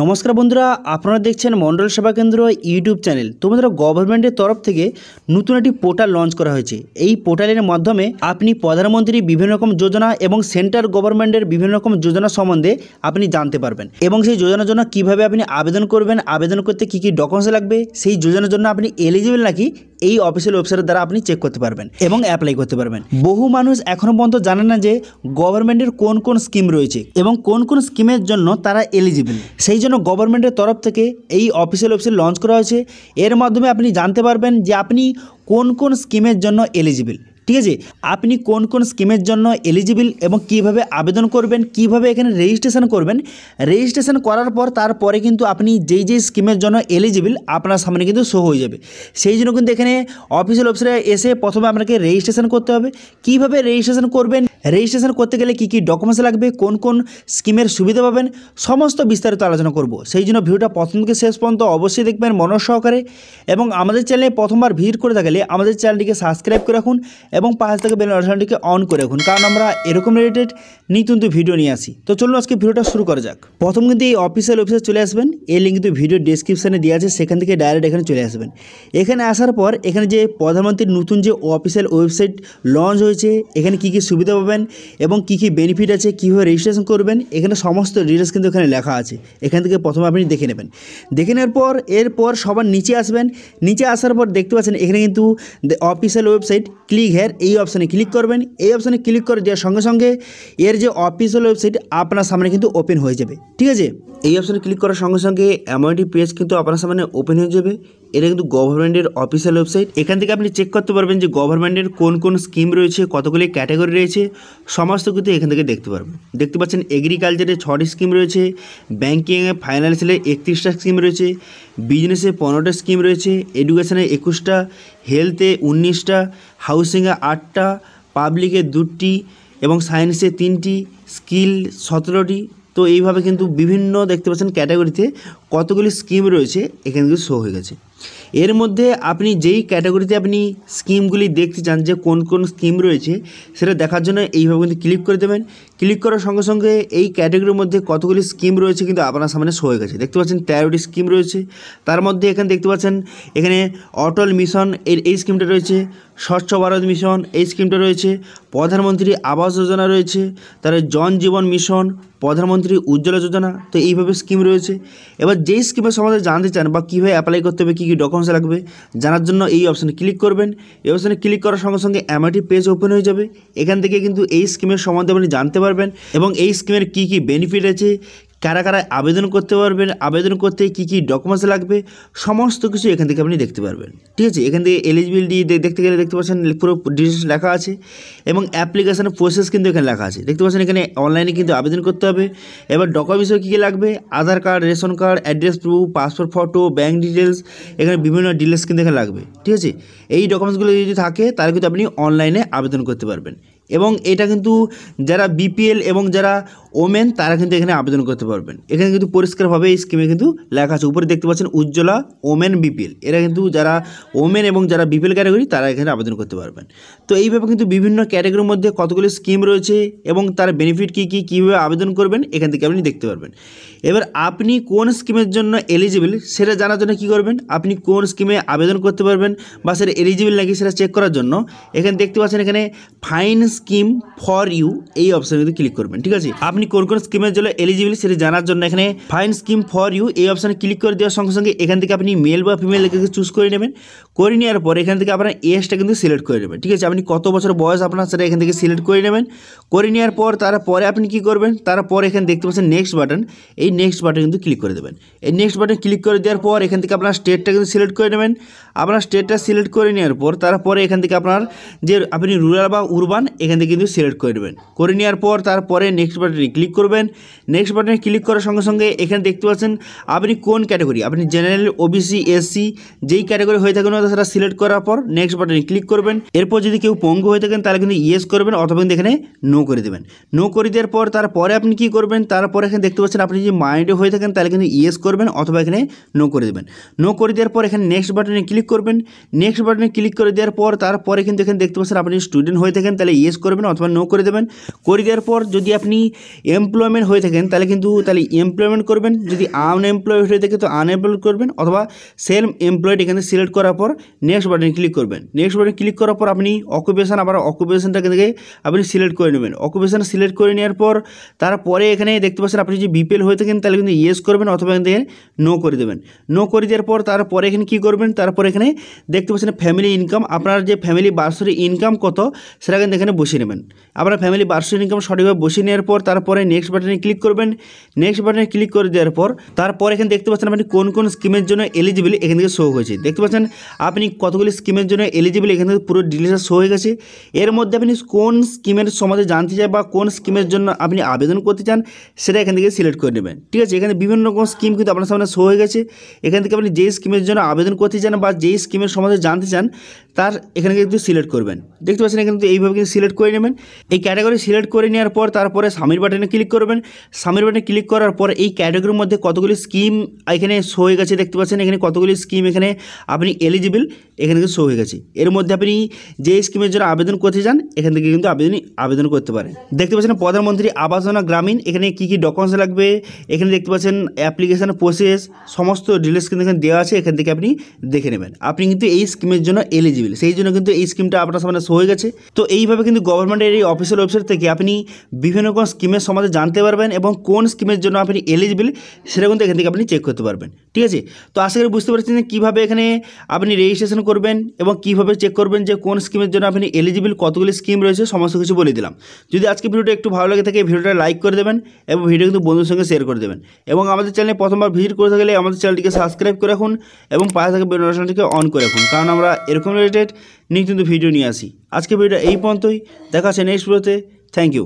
নমস্কার বন্ধুরা আপনারা দেখছেন মন্ডল সেবা কেন্দ্র ইউটিউব চ্যানেল তোমাদের গভর্নমেন্টের তরফ থেকে নতুন একটি পোর্টাল লঞ্চ করা হয়েছে এই পোর্টালের মাধ্যমে আপনি প্রধানমন্ত্রী বিভিন্ন রকম যোজনা এবং সেন্টার গভর্নমেন্টের বিভিন্ন রকম যোজনা সম্বন্ধে আপনি জানতে পারবেন এবং সেই যোজনার জন্য কিভাবে আপনি আবেদন করবেন আবেদন করতে কি কি ডকুমেন্টস লাগবে সেই যোজনার জন্য আপনি এলিজিবল নাকি এই অফিসিয়াল ওয়েবসাইটের দ্বারা আপনি চেক করতে পারবেন এবং অ্যাপ্লাই করতে পারবেন বহু মানুষ এখনও পর্যন্ত জানে না যে গভর্নমেন্টের কোন কোন স্কিম রয়েছে এবং কোন কোন স্কিমের জন্য তারা এলিজিবল সেই জন্য গভর্নমেন্টের তরফ থেকে এই অফিসিয়াল ওয়েবসাইট লঞ্চ করা হয়েছে এর মাধ্যমে আপনি জানতে পারবেন যে আপনি কোন কোন স্কিমের জন্য এলিজিবল ঠিক আছে আপনি কোন কোন স্কিমের জন্য এলিজিবল এবং কিভাবে আবেদন করবেন কিভাবে এখানে রেজিস্ট্রেশন করবেন রেজিস্ট্রেশন করার পর তারপরে কিন্তু আপনি যেই যেই স্কিমের জন্য এলিজিবল আপনার সামনে কিন্তু শো হয়ে যাবে সেই জন্য কিন্তু এখানে অফিসিয়াল ওয়েবসাইটে এসে প্রথমে আপনাকে রেজিস্ট্রেশন করতে হবে কিভাবে রেজিস্ট্রেশন করবেন রেজিস্ট্রেশন করতে গেলে কি কি ডকুমেন্টস লাগবে কোন কোন স্কিমের সুবিধা পাবেন সমস্ত বিস্তারিত আলোচনা করব সেই জন্য ভিডিওটা প্রথম থেকে শেষ পর্যন্ত অবশ্যই দেখবেন মনোজ সহকারে এবং আমাদের চ্যানেলে প্রথমবার ভিড় করে থাকলে আমাদের চ্যানেলটিকে সাবস্ক্রাইব করে রাখুন এবং পাশে থেকে বেল নোটিফিকেশনটিকে অন করে রাখুন কারণ আমরা এরকম রিলেটেড নিতুন্ত ভিডিও নিয়ে আসি তো চলুন আজকে ভিডিওটা শুরু করা যাক প্রথম কিন্তু এই অফিসিয়াল অফিসে চলে আসবেন এই লিঙ্ক কিন্তু ভিডিও ডিসক্রিপশানে দেওয়া আছে সেখান থেকে ডাইরেক্ট এখানে চলে আসবেন এখানে আসার পর এখানে যে প্রধানমন্ত্রীর নতুন যে অফিসিয়াল ওয়েবসাইট লঞ্চ হয়েছে এখানে কি কি সুবিধা পাবেন করবেন এবং কী কী বেনিফিট আছে কীভাবে রেজিস্ট্রেশন করবেন এখানে সমস্ত ডিটেলস কিন্তু এখানে লেখা আছে এখান থেকে প্রথমে আপনি দেখে নেবেন দেখে নেওয়ার পর এরপর সবার নিচে আসবেন নিচে আসার পর দেখতে পাচ্ছেন এখানে কিন্তু অফিসিয়াল ওয়েবসাইট ক্লিক হেয়ার এই অপশানে ক্লিক করবেন এই অপশানে ক্লিক করে দেওয়ার সঙ্গে সঙ্গে এর যে অফিসিয়াল ওয়েবসাইট আপনার সামনে কিন্তু ওপেন হয়ে যাবে ঠিক আছে এই অপশানে ক্লিক করার সঙ্গে সঙ্গে অ্যামাউন্টি পেজ কিন্তু আপনার সামনে ওপেন হয়ে যাবে এটা কিন্তু গভর্নমেন্টের অফিসিয়াল ওয়েবসাইট এখান থেকে আপনি চেক করতে পারবেন যে গভর্নমেন্টের কোন কোন স্কিম রয়েছে কতগুলি ক্যাটাগরি রয়েছে সমস্ত কিছু এখান থেকে দেখতে পারবেন দেখতে পাচ্ছেন এগ্রিকালচারে ছটি স্কিম রয়েছে ব্যাঙ্কিংয়ে ফাইন্যান্সিয়ালে একত্রিশটা স্কিম রয়েছে বিজনেসে পনেরোটা স্কিম রয়েছে এডুকেশানে একুশটা হেলথে উনিশটা হাউসিংয়ে আটটা পাবলিকে দুটি এবং সায়েন্সে তিনটি স্কিল সতেরোটি তো এইভাবে কিন্তু বিভিন্ন দেখতে পাচ্ছেন ক্যাটাগরিতে কতগুলি স্কিম রয়েছে এখানে কিন্তু শো হয়ে গেছে এর মধ্যে আপনি যেই ক্যাটাগরিতে আপনি স্কিমগুলি দেখতে চান যে কোন কোন স্কিম রয়েছে সেটা দেখার জন্য এইভাবে কিন্তু ক্লিক করে দেবেন ক্লিক করার সঙ্গে সঙ্গে এই ক্যাটাগরির মধ্যে কতগুলি স্কিম রয়েছে কিন্তু আপনার সামনে শো হয়ে গেছে দেখতে পাচ্ছেন তেরোটি স্কিম রয়েছে তার মধ্যে এখানে দেখতে পাচ্ছেন এখানে অটল মিশন এর এই স্কিমটা রয়েছে স্বচ্ছ ভারত মিশন এই স্কিমটা রয়েছে প্রধানমন্ত্রী আবাস যোজনা রয়েছে তারপরে জনজীবন মিশন প্রধানমন্ত্রী উজ্জ্বলা যোজনা তো এইভাবে স্কিম রয়েছে এবার যেই স্কিমের সম্বন্ধে জানতে চান বা কীভাবে অ্যাপ্লাই করতে হবে কী কী ডকুমেন্টস লাগবে জানার জন্য এই অপশানে ক্লিক করবেন এই অপশানে ক্লিক করার সঙ্গে সঙ্গে অ্যামাটি পেজ ওপেন হয়ে যাবে এখান থেকে কিন্তু এই স্কিমের সম্বন্ধে আপনি জানতে পারবেন এবং এই স্কিমের কি কি বেনিফিট আছে কারা কারা আবেদন করতে পারবেন আবেদন করতে কি কি ডকুমেন্টস লাগবে সমস্ত কিছু এখান থেকে আপনি দেখতে পারবেন ঠিক আছে এখান থেকে এলিজিবিলিটি দেখতে গেলে দেখতে পাচ্ছেন পুরো ডিটেলস লেখা আছে এবং অ্যাপ্লিকেশানের প্রসেস কিন্তু এখানে লেখা আছে দেখতে পাচ্ছেন এখানে অনলাইনে কিন্তু আবেদন করতে হবে এবার ডকুমেন্টসও কী কী লাগবে Aadhaar card ration card address proof passport photo bank details এখানে বিভিন্ন ডিটেলস কিন্তু এখানে লাগবে ঠিক আছে এই ডকুমেন্টসগুলো যদি থাকে তাহলে কিন্তু আপনি অনলাইনে আবেদন করতে পারবেন এবং এটা কিন্তু যারা বিপিএল এবং যারা ওমেন e তারা কিন্তু এখানে আবেদন করতে পারবেন এখানে কিন্তু পরিষ্কারভাবে এই স্কিমে কিন্তু লেখা আছে উপরে দেখতে পাচ্ছেন উজ্জ্বলা ওমেন বিপিএল e এরা কিন্তু যারা ওমেন e এবং যারা বিপিএল ক্যাটাগরি তারা এখানে আবেদন করতে পারবেন তো এইভাবে কিন্তু বিভিন্ন ক্যাটাগরির মধ্যে কতগুলি স্কিম রয়েছে এবং তার বেনিফিট কী কী কীভাবে আবেদন করবেন এখান থেকে আপনি দেখতে পারবেন এবার আপনি কোন স্কিমের জন্য এলিজিবল সেটা জানার জন্য কী করবেন আপনি কোন স্কিমে আবেদন করতে পারবেন বা সেটা এলিজিবল নাকি সেটা চেক করার জন্য এখানে দেখতে পাচ্ছেন এখানে ফাইন স্কিম ফর ইউ এই অপশানে কিন্তু ক্লিক করবেন ঠিক আছে আপনি কোন কোন স্কিমের জন্য এলিজিবল সেটা জানার জন্য এখানে ফাইন স্কিম ফর ইউ এই অপশানে ক্লিক করে দেওয়ার সঙ্গে সঙ্গে এখান থেকে আপনি মেল বা ফিমেল লেখাকে চুজ করে নেবেন করে নেওয়ার পর এখান থেকে আপনার এজটা কিন্তু সিলেক্ট করে নেবেন ঠিক আছে আপনি কত বছর বয়স আপনার সেটা এখান থেকে সিলেক্ট করে নেবেন করে নেওয়ার পর তারপরে আপনি কি করবেন তারপর এখানে দেখতে পাচ্ছেন নেক্সট বাটন এই নেক্সট বাটন কিন্তু ক্লিক করে দেবেন এই নেক্সট বাটন ক্লিক করে দেওয়ার পর এখান থেকে আপনার স্টেটটা কিন্তু সিলেক্ট করে নেবেন আপনার স্টেটটা সিলেক্ট করে নেওয়ার পর তারপরে এখান থেকে আপনার যে আপনি রুরাল বা উরবান এখান থেকে কিন্তু সিলেক্ট করে নেবেন করে নেওয়ার পর তারপরে নেক্সট বাটনে ক্লিক করবেন নেক্সট বাটনে ক্লিক করার সঙ্গে সঙ্গে এখানে দেখতে পাচ্ছেন আপনি কোন ক্যাটাগরি আপনি জেনারেল ওবিসি এসসি যেই ক্যাটাগরি হয়ে থাকেন সেটা সিলেক্ট করার পর নেক্সট বাটনে ক্লিক করবেন এরপর যদি কেউ পঙ্গু হয়ে থাকেন তাহলে কিন্তু ইয়েস করবেন অথবা কিন্তু এখানে নো করে দেবেন নো করে দেওয়ার পর তারপরে আপনি কি করবেন তারপরে এখানে দেখতে পাচ্ছেন আপনি যদি মাইন্ডে হয়ে থাকেন তাহলে কিন্তু ইয়েস করবেন অথবা এখানে নো করে দেবেন নো করে দেওয়ার পর এখানে নেক্সট বাটনে ক্লিক করবেন নেক্সট বাটনে ক্লিক করে দেওয়ার পর তারপরে কিন্তু এখানে দেখতে পাচ্ছেন আপনি স্টুডেন্ট হয়ে থাকেন তাহলে ইয়েস ইয়েস করবেন অথবা নো করে দেবেন করে দেওয়ার পর যদি আপনি এমপ্লয়মেন্ট হয়ে থাকেন তাহলে কিন্তু তাহলে এমপ্লয়মেন্ট করবেন যদি আনএমপ্লয়েড হয়ে থাকে তো আনএমপ্লয়েড করবেন অথবা সেলফ এমপ্লয়েড এখানে সিলেক্ট করার পর নেক্সট বাটনে ক্লিক করবেন নেক্সট বাটনে ক্লিক করার পর আপনি অকুপেশান আবার অকুপেশানটাকে থেকে আপনি সিলেক্ট করে নেবেন অকুপেশান সিলেক্ট করে নেওয়ার পর তারপরে এখানে দেখতে পাচ্ছেন আপনি যদি বিপিএল হয়ে থাকেন তাহলে কিন্তু ইয়েস করবেন অথবা এখান থেকে নো করে দেবেন নো করে দেওয়ার পর তারপরে এখানে কী করবেন তারপর এখানে দেখতে পাচ্ছেন ফ্যামিলি ইনকাম আপনার যে ফ্যামিলি বার্ষরি ইনকাম কত সেটা কিন্তু এখানে বসিয়ে নেবেন আপনার ফ্যামিলি বার্ষিক ইনকাম সঠিকভাবে বসিয়ে নেওয়ার পর তারপরে নেক্সট বাটনে ক্লিক করবেন নেক্সট বাটনে ক্লিক করে দেওয়ার পর তারপর এখানে দেখতে পাচ্ছেন আপনি কোন কোন স্কিমের জন্য এলিজিবল এখান থেকে শো হয়েছে দেখতে পাচ্ছেন আপনি কতগুলি স্কিমের জন্য এলিজিবল এখান থেকে পুরো ডিটেলসটা শো হয়ে গেছে এর মধ্যে আপনি কোন স্কিমের সম্বন্ধে জানতে চান বা কোন স্কিমের জন্য আপনি আবেদন করতে চান সেটা এখান থেকে সিলেক্ট করে নেবেন ঠিক আছে এখানে বিভিন্ন রকম স্কিম কিন্তু আপনার সামনে শো হয়ে গেছে এখান থেকে আপনি যেই স্কিমের জন্য আবেদন করতে চান বা যেই স্কিমের সম্বন্ধে জানতে চান তার এখানে কিন্তু সিলেক্ট করবেন দেখতে পাচ্ছেন এখানে কিন্তু এইভাবে কিন্তু সিলেক্ট করে নেবেন এই ক্যাটাগরি সিলেক্ট করে নেওয়ার পর তারপরে সামির বাটনে ক্লিক করবেন সামির বাটনে ক্লিক করার পর এই ক্যাটাগরির মধ্যে কতগুলি স্কিম এখানে শো হয়ে গেছে দেখতে পাচ্ছেন এখানে কতগুলি স্কিম এখানে আপনি এলিজিবল এখানে কিন্তু শো হয়ে গেছে এর মধ্যে আপনি যে স্কিমের জন্য আবেদন করতে চান এখান থেকে কিন্তু আবেদন আবেদন করতে পারেন দেখতে পাচ্ছেন প্রধানমন্ত্রী আবাস যোজনা গ্রামীণ এখানে কী কী ডকুমেন্টস লাগবে এখানে দেখতে পাচ্ছেন অ্যাপ্লিকেশান প্রসেস সমস্ত ডিটেলস কিন্তু এখানে দেওয়া আছে এখান থেকে আপনি দেখে নেবেন আপনি কিন্তু এই স্কিমের জন্য এলিজিবল সেই জন্য কিন্তু এই স্কিমটা আপনার সামনে শো হয়ে গেছে তো এইভাবে কিন্তু গভর্নমেন্টের এই অফিসিয়াল ওয়েবসাইট থেকে আপনি বিভিন্ন রকম স্কিমের সম্বন্ধে জানতে পারবেন এবং কোন স্কিমের জন্য আপনি এলিজিবল সেটা কিন্তু এখান থেকে আপনি চেক করতে পারবেন ঠিক আছে তো আশা করি বুঝতে পারছেন কীভাবে এখানে আপনি রেজিস্ট্রেশন করবেন এবং কিভাবে চেক করবেন যে কোন স্কিমের জন্য আপনি এলিজিবল কতগুলি স্কিম রয়েছে সমস্ত কিছু বলে দিলাম যদি আজকে ভিডিওটা একটু ভালো লাগে থাকে ভিডিওটা লাইক করে দেবেন এবং ভিডিও কিন্তু বন্ধুর সঙ্গে শেয়ার করে দেবেন এবং আমাদের চ্যানেলে প্রথমবার ভিজিট করে থাকলে আমাদের চ্যানেলটিকে সাবস্ক্রাইব করে রাখুন এবং পাশে থাকা বেলনটিকে অন করে রাখুন কারণ আমরা এরকম রিলেটেড নিয়ে কিন্তু ভিডিও নিয়ে আসি আজকে ভিডিওটা এই পর্যন্তই দেখা আছে নেক্সট ভিডিওতে থ্যাংক ইউ